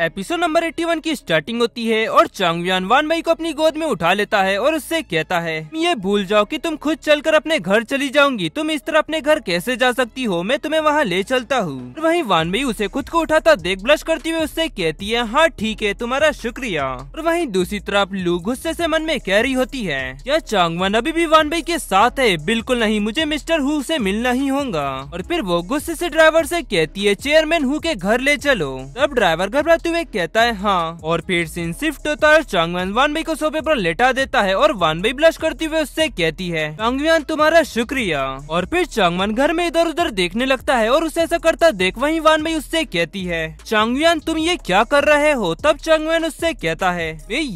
Episode number 81 की starting होती है और चांगवियान वान भाई को अपनी गोद में उठा लेता है और उससे कहता है ये भूल जाओ कि तुम खुद चलकर अपने घर चली जाऊंगी तुम इस तरह अपने घर कैसे जा सकती हो मैं तुम्हें वहाँ ले चलता हूँ वहीं वान भाई उसे खुद को उठाता देख ब्लश करती हुई उससे कहती है हाँ ठीक है तुम्हारा शुक्रिया और वही दूसरी तरफ लू गुस्से ऐसी मन में कह रही होती है यह चांगवान अभी भी वान बाई के साथ है बिल्कुल नहीं मुझे मिस्टर हु ऐसी मिलना ही होगा और फिर वो गुस्से ऐसी ड्राइवर ऐसी कहती है चेयरमैन हु के घर ले चलो तब ड्राइवर घर मुस्कुराते हुए कहता है हाँ और फिर सीन शिफ्ट होता है चांगवान भाई को सोफे पर लेटा देता है और भाई ब्लश करते हुए उससे कहती है चांगवान तुम्हारा शुक्रिया और फिर चांगवान घर में इधर उधर देखने लगता है और उसे ऐसा करता देख वही भाई उससे कहती है चांगवान तुम ये क्या कर रहे हो तब चांगवान उससे कहता है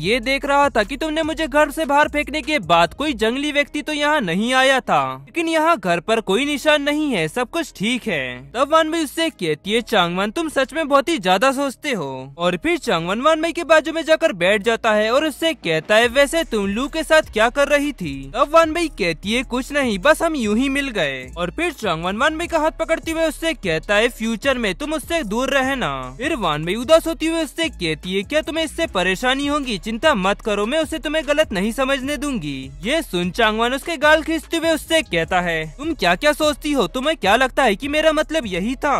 ये देख रहा था की तुमने मुझे घर ऐसी बाहर फेंकने के बाद कोई जंगली व्यक्ति तो यहाँ नहीं आया था लेकिन यहाँ घर आरोप कोई निशान नहीं है सब कुछ ठीक है तब वन भाई उससे कहती है चांगवान तुम सच में बहुत ही ज्यादा सोचते हो और फिर चांगवन मई के बाजू में जाकर बैठ जाता है और उससे कहता है वैसे तुम लू के साथ क्या कर रही थी अब मई कहती है कुछ नहीं बस हम यूं ही मिल गए और फिर चांगवन मई का हाथ पकड़ती हुए उससे कहता है फ्यूचर में तुम उससे दूर रहना फिर मई उदास होती हुई उससे कहती है क्या तुम्हें इससे परेशानी होगी चिंता मत करो मैं उसे तुम्हें गलत नहीं समझने दूंगी ये सुन चांगवान उसके गाल खींचते हुए उससे कहता है तुम क्या क्या सोचती हो तुम्हें क्या लगता है की मेरा मतलब यही था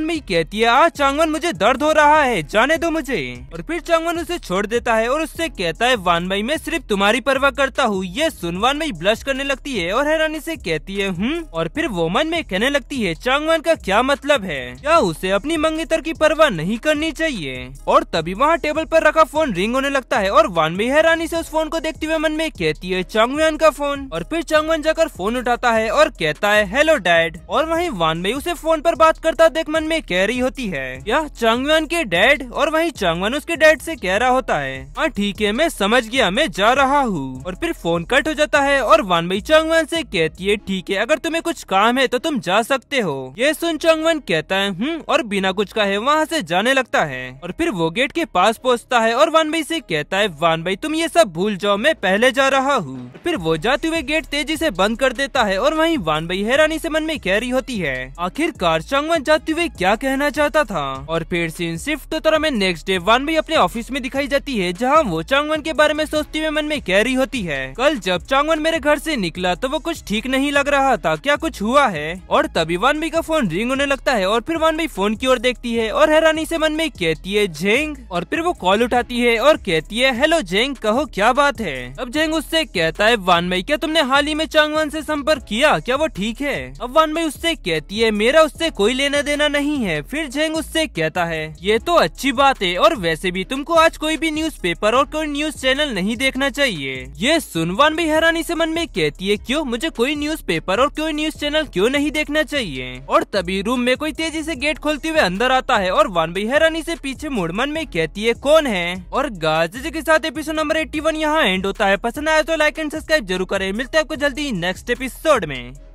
मई कहती है आज चांगवान मुझे दर्द हो रहा है जाने दो मुझे और फिर चांगवन उसे छोड़ देता है और उससे कहता है वानबाई मैं सिर्फ तुम्हारी परवाह करता हूँ ये सुन मई ब्लश करने लगती है और हैरानी से कहती है हूँ हम्म? और फिर वो मन में कहने लगती है चांगवान का क्या मतलब है क्या उसे अपनी मंगेतर की परवाह नहीं करनी चाहिए और तभी वहाँ टेबल पर रखा फोन रिंग होने लगता है और वान मई हैरानी ऐसी उस फोन को देखते हुए मन में कहती है चांगवान का फोन और फिर चांगवान जाकर फोन उठाता है और कहता है हेलो डैड और वहीं मई उसे फोन पर बात करता देख मन में कह रही होती है यह चांगवान के डैड और वहीं चांगवन उसके डैड से कह रहा होता है हाँ ठीक है मैं समझ गया मैं जा रहा हूँ और फिर फोन कट हो जाता है और वन बाई चांगवन से कहती है ठीक है अगर तुम्हें कुछ काम है तो तुम जा सकते हो ये सुन चांगवन कहता है हम्म और बिना कुछ कहे वहाँ से जाने लगता है और फिर वो गेट के पास पहुँचता है और बाई से कहता है वन बाई तुम ये सब भूल जाओ मैं पहले जा रहा हूँ फिर वो जाते हुए गेट तेजी से बंद कर देता है और वही वन बाई हैरानी से मन में कह रही होती है आखिरकार चांगवन जाते हुए क्या कहना चाहता था और फिर सीन शिफ्ट तो तरह में नेक्स्ट डे वन भी अपने ऑफिस में दिखाई जाती है जहाँ वो चांगवन के बारे में सोचती हुए मन में कैरी होती है कल जब चांगवन मेरे घर से निकला तो वो कुछ ठीक नहीं लग रहा था क्या कुछ हुआ है और तभी वानबी का फोन रिंग होने लगता है और फिर वानबी फोन की ओर देखती है और हैरानी ऐसी मन में कहती है जेंग और फिर वो कॉल उठाती है और कहती है हेलो जेंग कहो क्या बात है अब जेंग उससे कहता है वानमई क्या तुमने हाल ही में चांगवन से संपर्क किया क्या वो ठीक है अब वानमई उससे कहती है मेरा उससे कोई लेना देना नहीं है फिर जेंग उससे कहता है ये तो अच्छी अच्छी बात है और वैसे भी तुमको आज कोई भी न्यूज पेपर और कोई न्यूज चैनल नहीं देखना चाहिए ये सुनवान भी हैरानी से मन में कहती है क्यों मुझे कोई न्यूज पेपर और कोई न्यूज चैनल क्यों नहीं देखना चाहिए और तभी रूम में कोई तेजी से गेट खोलते हुए अंदर आता है और वान भी हैरानी से पीछे मुड़ मन में कहती है कौन है और गाजे के साथ एपिसोड नंबर एट्टी वन यहाँ एंड होता है पसंद आया तो लाइक एंड सब्सक्राइब जरूर करे मिलते हैं आपको जल्दी नेक्स्ट एपिसोड में